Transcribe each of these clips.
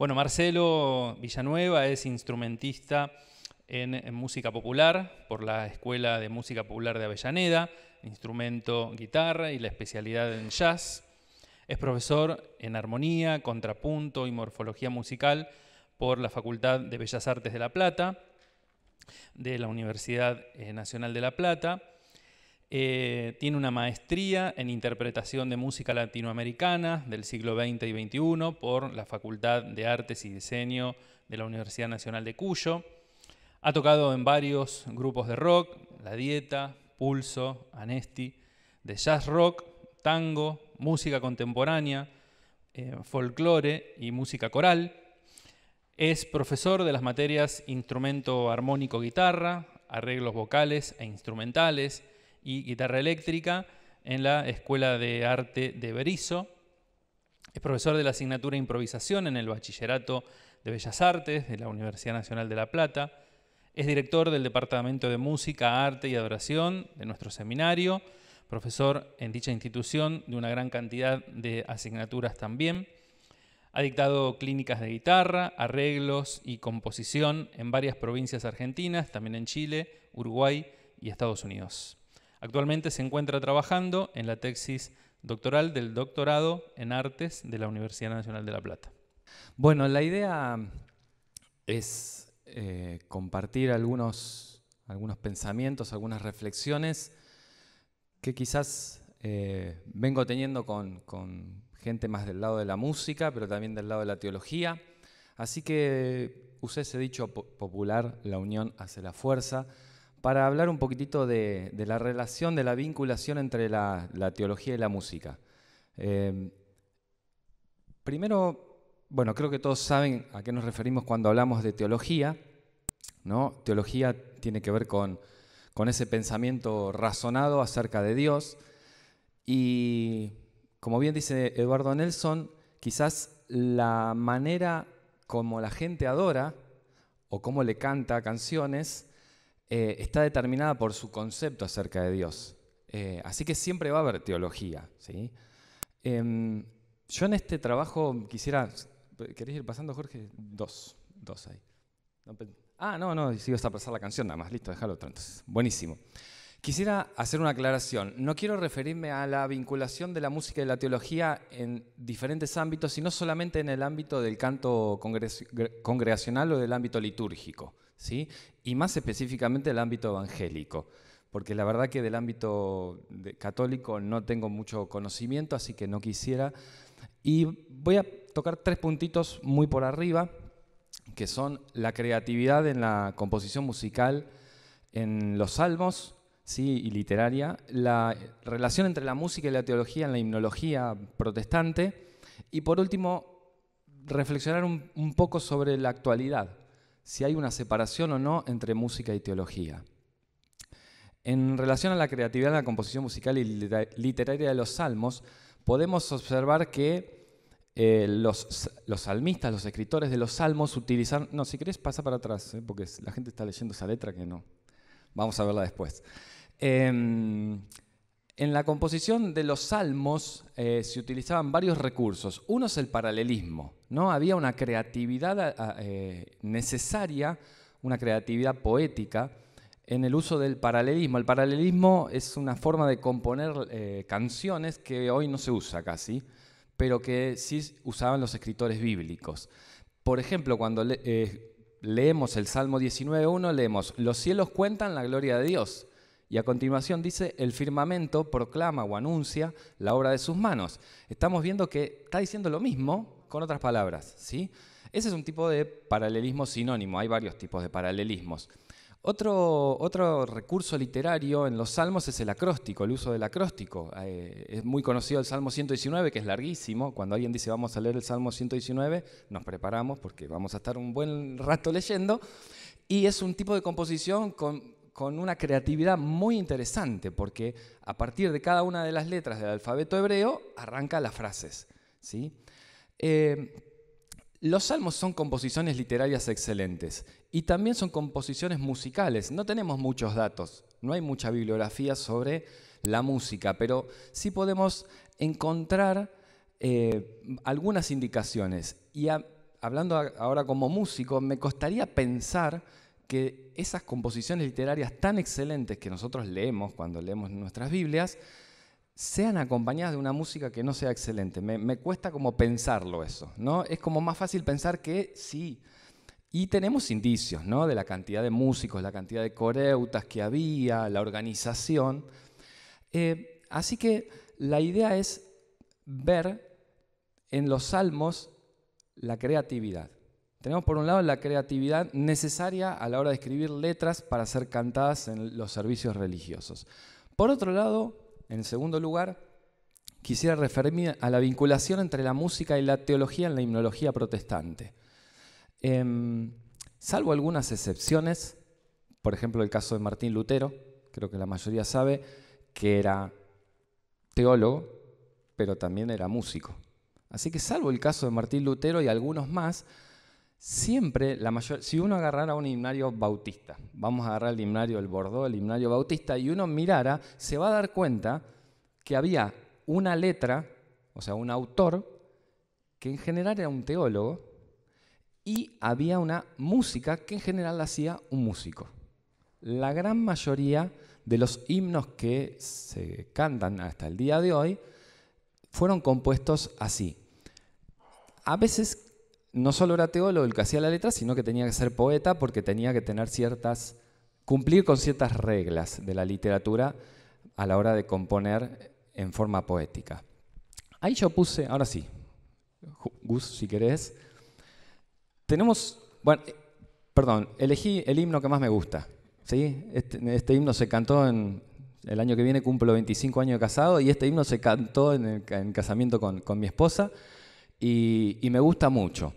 Bueno, Marcelo Villanueva es instrumentista en, música popular por la Escuela de Música Popular de Avellaneda, instrumento guitarra y la especialidad en jazz. Es profesor en armonía, contrapunto y morfología musical por la Facultad de Bellas Artes de La Plata, de la Universidad eh, Nacional de La Plata. Eh, tiene una maestría en interpretación de música latinoamericana del siglo XX y XXI por la Facultad de Artes y Diseño de la Universidad Nacional de Cuyo. Ha tocado en varios grupos de rock, La Dieta, Pulso, Anesti, de jazz rock, tango, música contemporánea, eh, folclore y música coral. Es profesor de las materias instrumento armónico-guitarra, arreglos vocales e instrumentales, y guitarra eléctrica en la Escuela de Arte de Berizo. Es profesor de la asignatura Improvisación en el Bachillerato de Bellas Artes de la Universidad Nacional de La Plata. Es director del Departamento de Música, Arte y Adoración de nuestro seminario, profesor en dicha institución de una gran cantidad de asignaturas también. Ha dictado clínicas de guitarra, arreglos y composición en varias provincias argentinas, también en Chile, Uruguay y Estados Unidos. Actualmente se encuentra trabajando en la tesis doctoral del doctorado en artes de la Universidad Nacional de La Plata. Bueno, la idea es eh, compartir algunos, algunos pensamientos, algunas reflexiones que quizás eh, vengo teniendo con, con gente más del lado de la música, pero también del lado de la teología. Así que usé ese dicho popular, la unión hace la fuerza para hablar un poquitito de, la relación, de la vinculación entre la, teología y la música. Em, primero, bueno, creo que todos saben a qué nos referimos cuando hablamos de teología. ¿no? Teología tiene que ver con, con ese pensamiento razonado acerca de Dios. Y como bien dice Eduardo Nelson, quizás la manera como la gente adora o cómo le canta canciones eh, está determinada por su concepto acerca de Dios. Eh, así que siempre va a haber teología. ¿sí? Em, yo en este trabajo quisiera... ¿Querés ir pasando, Jorge? Dos. Dos ahí. Ah, no, no, si ibas a pasar la canción nada más. Listo, déjalo entonces. Buenísimo. Quisiera hacer una aclaración. No quiero referirme a la vinculación de la música y la teología en diferentes ámbitos, sino solamente en el ámbito del canto congregacional o del ámbito litúrgico, ¿sí? y más específicamente el ámbito evangélico, porque la verdad que del ámbito católico no tengo mucho conocimiento, así que no quisiera. Y voy a tocar tres puntitos muy por arriba, que son la creatividad en la composición musical en los salmos, ¿sí? y literaria, la relación entre la música y la teología en la himnología protestante, y por último, reflexionar un, poco sobre la actualidad, si hay una separación o no entre música y teología. En relación a la creatividad de la composición musical y literaria de los salmos, podemos observar que eh, los, salmistas, los escritores de los salmos utilizan... No, si querés pasa para atrás, ¿eh? porque la gente está leyendo esa letra que no. Vamos a verla después. Em, en la composición de los salmos eh, se utilizaban varios recursos. Uno es el paralelismo, ¿no? Había una creatividad eh, necesaria, una creatividad poética en el uso del paralelismo. El paralelismo es una forma de componer eh, canciones que hoy no se usa casi, pero que sí usaban los escritores bíblicos. Por ejemplo, cuando leemos el Salmo 19.1, leemos, los cielos cuentan la gloria de Dios y a continuación dice, el firmamento proclama o anuncia la obra de sus manos. Estamos viendo que está diciendo lo mismo con otras palabras. ¿sí? Ese es un tipo de paralelismo sinónimo, hay varios tipos de paralelismos. Otro, otro, recurso literario en los salmos es el acróstico, el uso del acróstico. Eh, es muy conocido el Salmo 119, que es larguísimo. Cuando alguien dice vamos a leer el Salmo 119, nos preparamos porque vamos a estar un buen rato leyendo. Y es un tipo de composición con con una creatividad muy interesante, porque a partir de cada una de las letras del alfabeto hebreo arranca las frases. ¿sí? Eh, los salmos son composiciones literarias excelentes y también son composiciones musicales. No tenemos muchos datos, no hay mucha bibliografía sobre la música, pero sí podemos encontrar eh, algunas indicaciones. Y hablando ahora como músico, me costaría pensar que esas composiciones literarias tan excelentes que nosotros leemos cuando leemos nuestras Biblias, sean acompañadas de una música que no sea excelente. Me, cuesta como pensarlo eso, ¿no? Es como más fácil pensar que sí. Y tenemos indicios, ¿no? De la cantidad de músicos, la cantidad de coreutas que había, la organización. Eh, así que la idea es ver en los salmos la creatividad. Tenemos por un lado la creatividad necesaria a la hora de escribir letras para ser cantadas en los servicios religiosos. Por otro lado, en segundo lugar, quisiera referirme a la vinculación entre la música y la teología en la himnología protestante. Em, salvo algunas excepciones, por ejemplo el caso de Martín Lutero, creo que la mayoría sabe que era teólogo, pero también era músico. Así que salvo el caso de Martín Lutero y algunos más, Siempre, la mayor, si uno agarrara un himnario bautista, vamos a agarrar el himnario del Bordeaux, el himnario bautista, y uno mirara, se va a dar cuenta que había una letra, o sea, un autor, que en general era un teólogo, y había una música que en general la hacía un músico. La gran mayoría de los himnos que se cantan hasta el día de hoy fueron compuestos así. A veces no solo era teólogo el que hacía la letra, sino que tenía que ser poeta porque tenía que tener ciertas, cumplir con ciertas reglas de la literatura a la hora de componer en forma poética. Ahí yo puse, ahora sí, Gus, si querés, tenemos, bueno, eh, perdón, elegí el himno que más me gusta. ¿sí? Este, este himno se cantó en, el año que viene cumplo 25 años de casado y este himno se cantó en, el, casamiento con, mi esposa y me gusta mucho.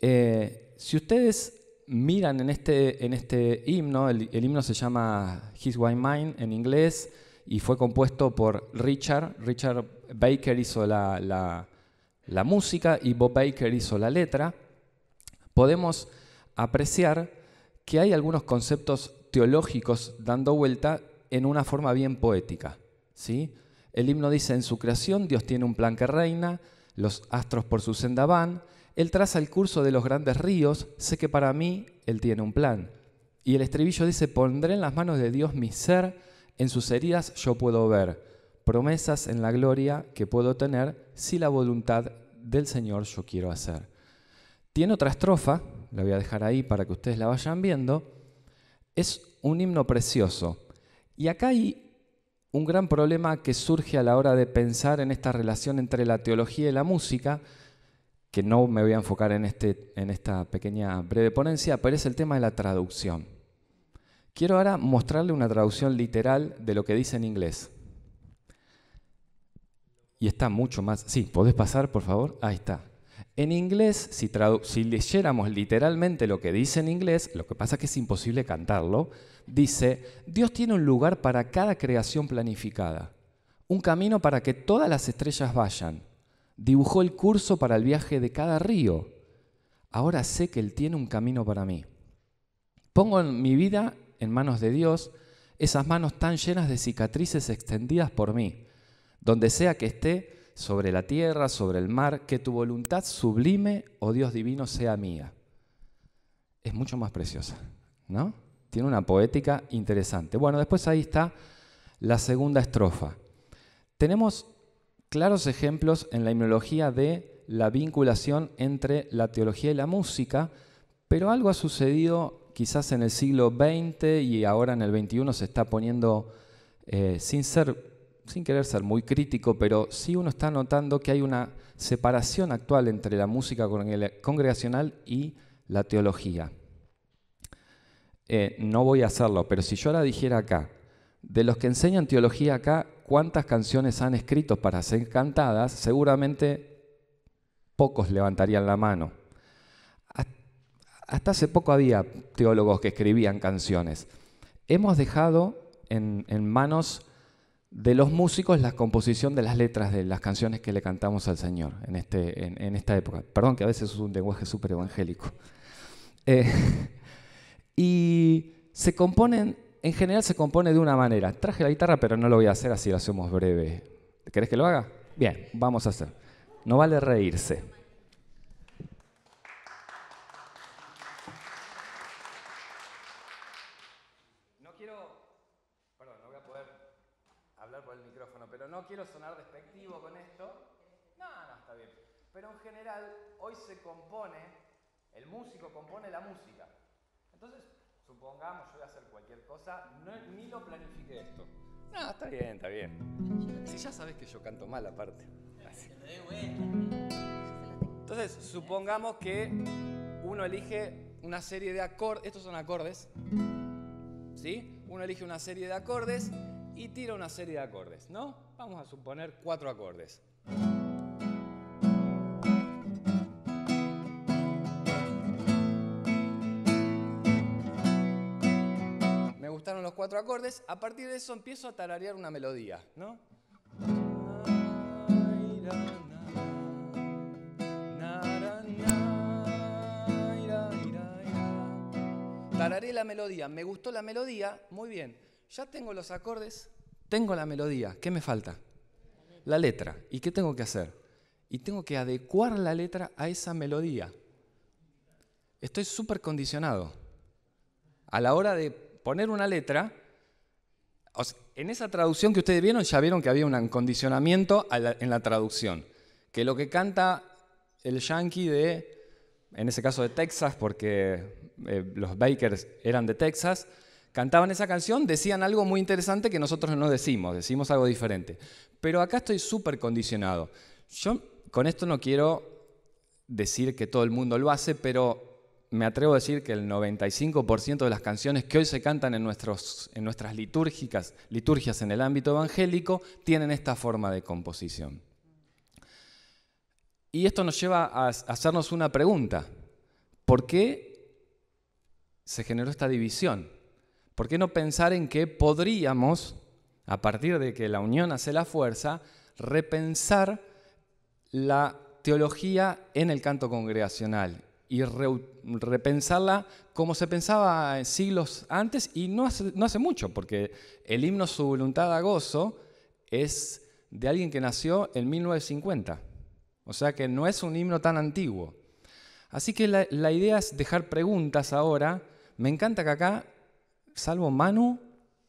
Eh, si ustedes miran en este, este himno, el, himno se llama His Wine Mind en inglés y fue compuesto por Richard. Richard Baker hizo la, música y Bob Baker hizo la letra. Podemos apreciar que hay algunos conceptos teológicos dando vuelta en una forma bien poética. El himno dice, en su creación Dios tiene un plan que reina, los astros por su senda van, él traza el curso de los grandes ríos, sé que para mí Él tiene un plan. Y el estribillo dice, pondré en las manos de Dios mi ser, en sus heridas yo puedo ver, promesas en la gloria que puedo tener si la voluntad del Señor yo quiero hacer. Tiene otra estrofa, la voy a dejar ahí para que ustedes la vayan viendo, es un himno precioso. Y acá hay un gran problema que surge a la hora de pensar en esta relación entre la teología y la música, que no me voy a enfocar en, este, en esta pequeña breve ponencia, pero es el tema de la traducción. Quiero ahora mostrarle una traducción literal de lo que dice en inglés. Y está mucho más... Sí, ¿podés pasar, por favor? Ahí está. En inglés, si, si leyéramos literalmente lo que dice en inglés, lo que pasa es que es imposible cantarlo, dice, Dios tiene un lugar para cada creación planificada, un camino para que todas las estrellas vayan, dibujó el curso para el viaje de cada río. Ahora sé que Él tiene un camino para mí. Pongo en mi vida en manos de Dios, esas manos tan llenas de cicatrices extendidas por mí, donde sea que esté, sobre la tierra, sobre el mar, que tu voluntad sublime, oh Dios divino, sea mía. Es mucho más preciosa, ¿no? Tiene una poética interesante. Bueno, después ahí está la segunda estrofa. Tenemos claros ejemplos en la himnología de la vinculación entre la teología y la música, pero algo ha sucedido quizás en el siglo XX y ahora en el XXI se está poniendo, eh, sin, ser, sin querer ser muy crítico, pero sí uno está notando que hay una separación actual entre la música congregacional y la teología. Eh, no voy a hacerlo, pero si yo la dijera acá, de los que enseñan teología acá, ¿cuántas canciones han escrito para ser cantadas? Seguramente pocos levantarían la mano. Hasta hace poco había teólogos que escribían canciones. Hemos dejado en, manos de los músicos la composición de las letras de las canciones que le cantamos al Señor en, este, esta época. Perdón que a veces es un lenguaje súper evangélico. Eh, y se componen en general se compone de una manera. Traje la guitarra, pero no lo voy a hacer así, lo hacemos breve. ¿Querés que lo haga? Bien, vamos a hacer. No vale reírse. No quiero, perdón, no voy a poder hablar por el micrófono, pero no quiero sonar despectivo con esto. No, no, está bien. Pero en general, hoy se compone, el músico compone la música. Entonces, supongamos, yo voy a hacer cualquier cosa, no, ni lo planifique esto. No, está bien, está bien. Si ya sabes que yo canto mal aparte. Así. Entonces, supongamos que uno elige una serie de acordes, estos son acordes, ¿sí? Uno elige una serie de acordes y tira una serie de acordes, ¿no? Vamos a suponer cuatro acordes. acordes, a partir de eso empiezo a tararear una melodía, ¿no? la melodía, me gustó la melodía, muy bien. Ya tengo los acordes, tengo la melodía, ¿qué me falta? La letra. ¿Y qué tengo que hacer? Y tengo que adecuar la letra a esa melodía. Estoy súper condicionado. A la hora de poner una letra. en esa traducción que ustedes vieron, ya vieron que había un condicionamiento en la traducción. Que lo que canta el yankee de, en ese caso de Texas, porque eh, los Bakers eran de Texas, cantaban esa canción, decían algo muy interesante que nosotros no decimos, decimos algo diferente. Pero acá estoy súper condicionado. Yo con esto no quiero decir que todo el mundo lo hace, pero me atrevo a decir que el 95% de las canciones que hoy se cantan en, nuestros, en nuestras litúrgicas, liturgias en el ámbito evangélico tienen esta forma de composición. Y esto nos lleva a hacernos una pregunta. ¿Por qué se generó esta división? ¿Por qué no pensar en que podríamos, a partir de que la unión hace la fuerza, repensar la teología en el canto congregacional y repensarla como se pensaba en siglos antes y no hace, no mucho, porque el himno Su voluntad a gozo es de alguien que nació en 1950, o sea que no es un himno tan antiguo. Así que la, la idea es dejar preguntas ahora. Me encanta que acá, salvo Manu,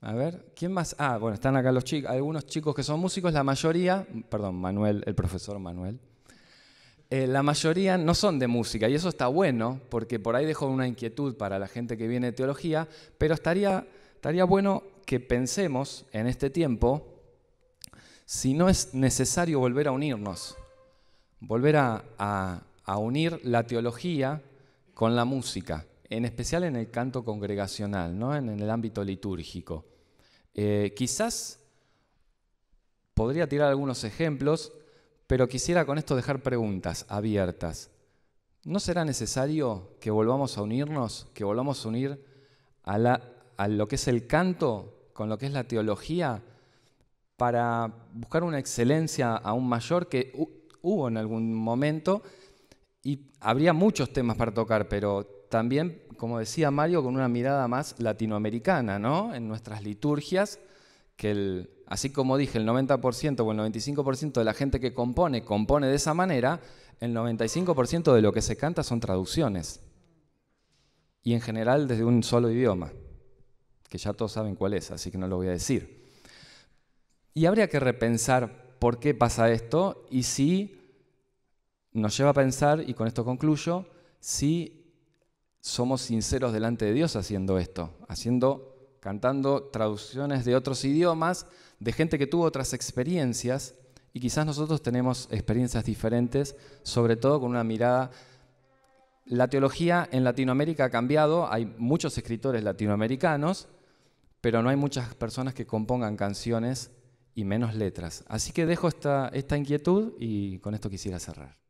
a ver, ¿quién más? Ah, bueno, están acá los chicos, algunos chicos que son músicos, la mayoría, perdón, Manuel, el profesor Manuel. Eh, la mayoría no son de música, y eso está bueno, porque por ahí dejo una inquietud para la gente que viene de teología, pero estaría, estaría bueno que pensemos en este tiempo si no es necesario volver a unirnos, volver a, unir la teología con la música, en especial en el canto congregacional, ¿no? en, el ámbito litúrgico. Eh, quizás podría tirar algunos ejemplos pero quisiera con esto dejar preguntas abiertas. ¿No será necesario que volvamos a unirnos, que volvamos a unir a, lo que es el canto con lo que es la teología para buscar una excelencia aún mayor que hubo en algún momento? Y habría muchos temas para tocar, pero también, como decía Mario, con una mirada más latinoamericana, ¿no? En nuestras liturgias que el, así como dije, el 90% o el 95% de la gente que compone compone de esa manera, el 95% de lo que se canta son traducciones. Y en general desde un solo idioma, que ya todos saben cuál es, así que no lo voy a decir. Y habría que repensar por qué pasa esto y si nos lleva a pensar, y con esto concluyo, si somos sinceros delante de Dios haciendo esto, haciendo cantando traducciones de otros idiomas, de gente que tuvo otras experiencias, y quizás nosotros tenemos experiencias diferentes, sobre todo con una mirada... La teología en Latinoamérica ha cambiado, hay muchos escritores latinoamericanos, pero no hay muchas personas que compongan canciones y menos letras. Así que dejo esta, esta inquietud y con esto quisiera cerrar.